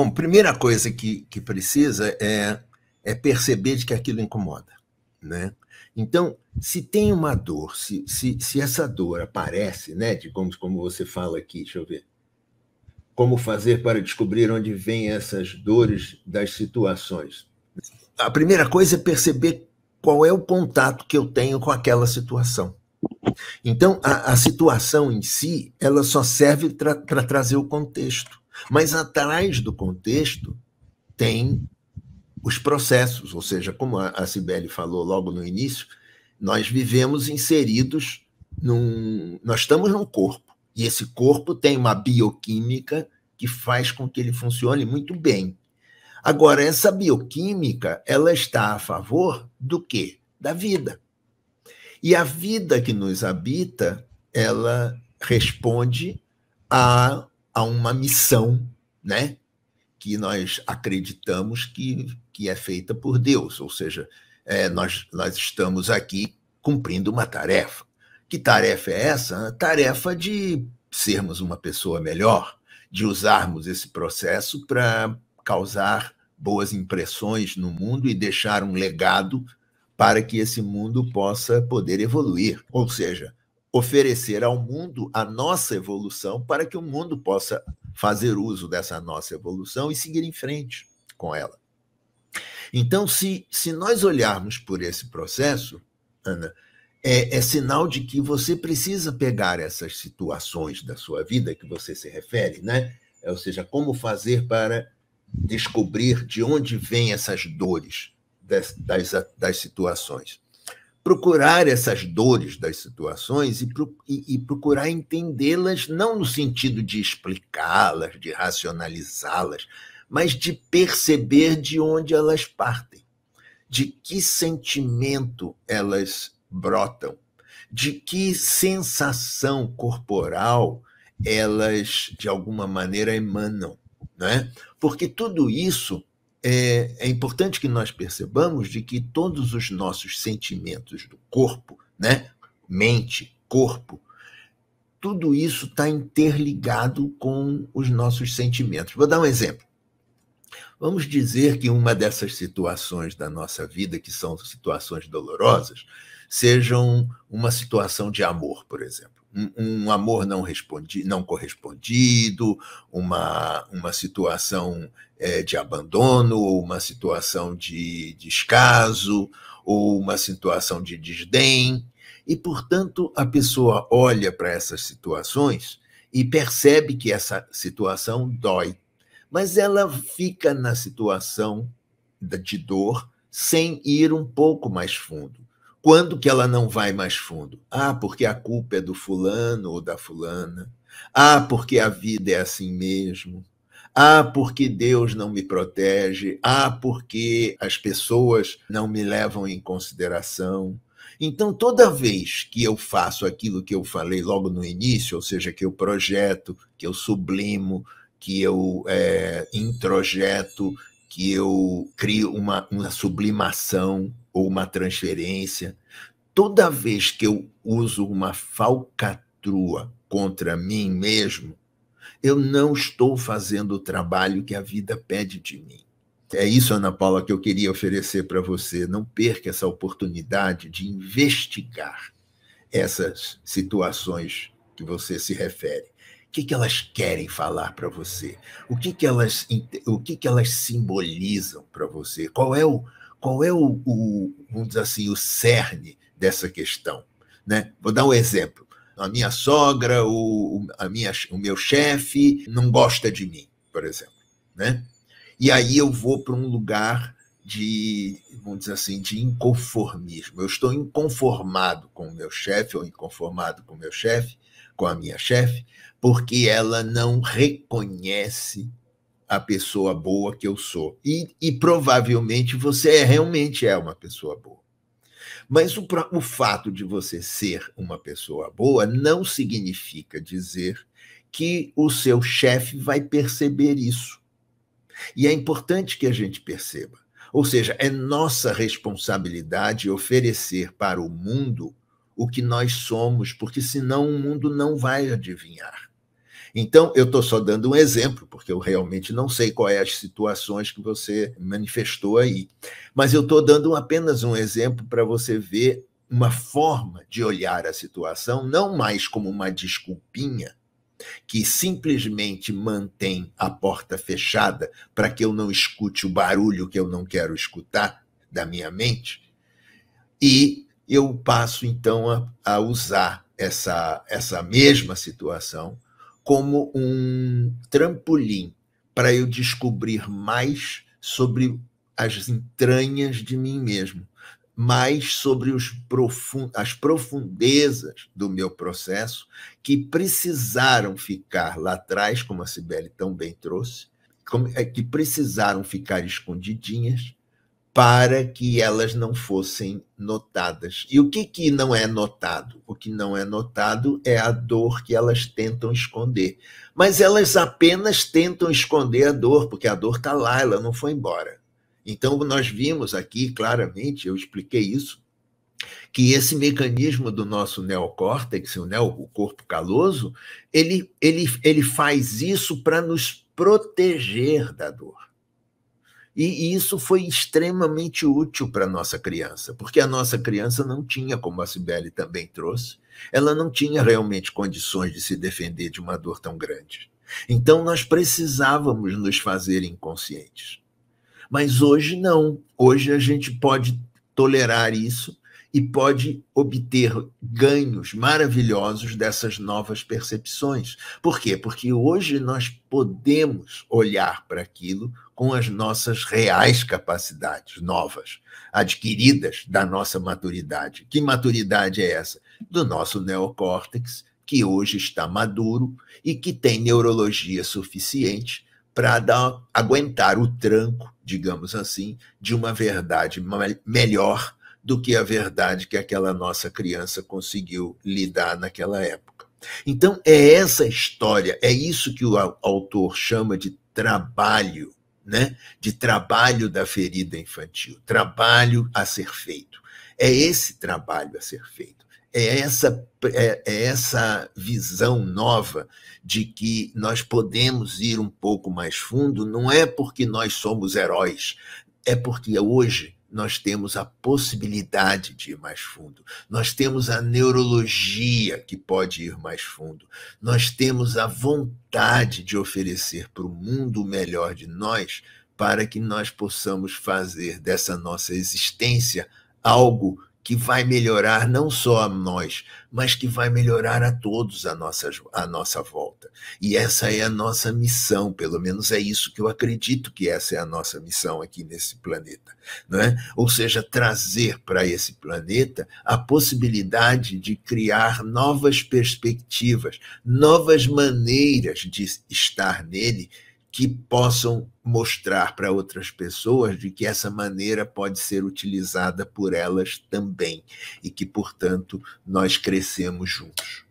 Bom, primeira coisa que, que precisa é, é perceber de que aquilo incomoda, né? Então, se tem uma dor, se, se, se essa dor aparece, né, digamos como você fala aqui, deixa eu ver, como fazer para descobrir onde vêm essas dores das situações? A primeira coisa é perceber qual é o contato que eu tenho com aquela situação. Então, a, a situação em si, ela só serve para trazer o contexto. Mas atrás do contexto tem os processos, ou seja, como a Cibele falou logo no início, nós vivemos inseridos num. Nós estamos num corpo, e esse corpo tem uma bioquímica que faz com que ele funcione muito bem. Agora, essa bioquímica, ela está a favor do quê? Da vida. E a vida que nos habita, ela responde a a uma missão, né? Que nós acreditamos que, que é feita por Deus, ou seja, é, nós, nós estamos aqui cumprindo uma tarefa. Que tarefa é essa? A tarefa de sermos uma pessoa melhor, de usarmos esse processo para causar boas impressões no mundo e deixar um legado para que esse mundo possa poder evoluir. Ou seja, oferecer ao mundo a nossa evolução para que o mundo possa fazer uso dessa nossa evolução e seguir em frente com ela. Então, se, se nós olharmos por esse processo, Ana, é, é sinal de que você precisa pegar essas situações da sua vida que você se refere, né? É, ou seja, como fazer para descobrir de onde vêm essas dores das, das, das situações procurar essas dores das situações e, e, e procurar entendê-las, não no sentido de explicá-las, de racionalizá-las, mas de perceber de onde elas partem, de que sentimento elas brotam, de que sensação corporal elas, de alguma maneira, emanam. Né? Porque tudo isso é, é, importante que nós percebamos de que todos os nossos sentimentos do corpo, né? mente, corpo, tudo isso está interligado com os nossos sentimentos. Vou dar um exemplo. Vamos dizer que uma dessas situações da nossa vida, que são situações dolorosas, sejam uma situação de amor, por exemplo um, amor não, respondido, não correspondido, uma, uma situação é, de abandono, ou uma situação de descaso, ou uma situação de desdém. E, portanto, a pessoa olha para essas situações e percebe que essa situação dói, mas ela fica na situação de dor sem ir um pouco mais fundo. Quando que ela não vai mais fundo? Ah, porque a culpa é do fulano ou da fulana. Ah, porque a vida é assim mesmo. Ah, porque Deus não me protege. Ah, porque as pessoas não me levam em consideração. Então, toda vez que eu faço aquilo que eu falei logo no início, ou seja, que eu projeto, que eu sublimo, que eu é, introjeto, que eu crio uma, uma sublimação ou uma transferência. Toda vez que eu uso uma falcatrua contra mim mesmo, eu não estou fazendo o trabalho que a vida pede de mim. É isso, Ana Paula, que eu queria oferecer para você. Não perca essa oportunidade de investigar essas situações que você se refere. O que, que elas querem falar para você? O que, que elas, o que, que elas simbolizam para você? Qual é o, qual é o, o vamos dizer assim, o cerne dessa questão? Né? Vou dar um exemplo. A minha sogra, o, a minha, o meu chefe não gosta de mim, por exemplo. Né? E aí eu vou para um lugar de, vamos dizer assim, de inconformismo. Eu estou inconformado com o meu chefe ou inconformado com o meu chefe, com a minha chefe, porque ela não reconhece a pessoa boa que eu sou. E, e provavelmente você é, realmente é uma pessoa boa. Mas o, o fato de você ser uma pessoa boa não significa dizer que o seu chefe vai perceber isso. E é importante que a gente perceba. Ou seja, é nossa responsabilidade oferecer para o mundo o que nós somos, porque senão o mundo não vai adivinhar. Então, eu estou só dando um exemplo, porque eu realmente não sei qual é as situações que você manifestou aí. Mas eu estou dando apenas um exemplo para você ver uma forma de olhar a situação, não mais como uma desculpinha que simplesmente mantém a porta fechada para que eu não escute o barulho que eu não quero escutar da minha mente, e eu passo então a, a usar essa, essa mesma situação como um trampolim para eu descobrir mais sobre as entranhas de mim mesmo, mais sobre profund as profundezas do meu processo que precisaram ficar lá atrás, como a Cibele tão bem trouxe, é, que precisaram ficar escondidinhas para que elas não fossem notadas. E o que, que não é notado? O que não é notado é a dor que elas tentam esconder. Mas elas apenas tentam esconder a dor, porque a dor está lá, ela não foi embora. Então, nós vimos aqui claramente, eu expliquei isso, que esse mecanismo do nosso neocórtex, o, neo, o corpo caloso, ele, ele, ele faz isso para nos proteger da dor. E, e isso foi extremamente útil para a nossa criança, porque a nossa criança não tinha, como a Sibeli também trouxe, ela não tinha realmente condições de se defender de uma dor tão grande. Então nós precisávamos nos fazer inconscientes. Mas hoje não. Hoje a gente pode tolerar isso e pode obter ganhos maravilhosos dessas novas percepções. Por quê? Porque hoje nós podemos olhar para aquilo com as nossas reais capacidades novas, adquiridas da nossa maturidade. Que maturidade é essa? Do nosso neocórtex, que hoje está maduro e que tem neurologia suficiente para aguentar o tranco, digamos assim, de uma verdade melhor do que a verdade que aquela nossa criança conseguiu lidar naquela época. Então, é essa história, é isso que o autor chama de trabalho, né? de trabalho da ferida infantil, trabalho a ser feito. É esse trabalho a ser feito. É essa, é, é essa visão nova de que nós podemos ir um pouco mais fundo, não é porque nós somos heróis, é porque hoje nós temos a possibilidade de ir mais fundo, nós temos a neurologia que pode ir mais fundo, nós temos a vontade de oferecer para o mundo o melhor de nós para que nós possamos fazer dessa nossa existência algo que vai melhorar não só a nós, mas que vai melhorar a todos a nossa, a nossa volta. E essa é a nossa missão, pelo menos é isso que eu acredito que essa é a nossa missão aqui nesse planeta. Não é? Ou seja, trazer para esse planeta a possibilidade de criar novas perspectivas, novas maneiras de estar nele que possam mostrar para outras pessoas de que essa maneira pode ser utilizada por elas também e que, portanto, nós crescemos juntos.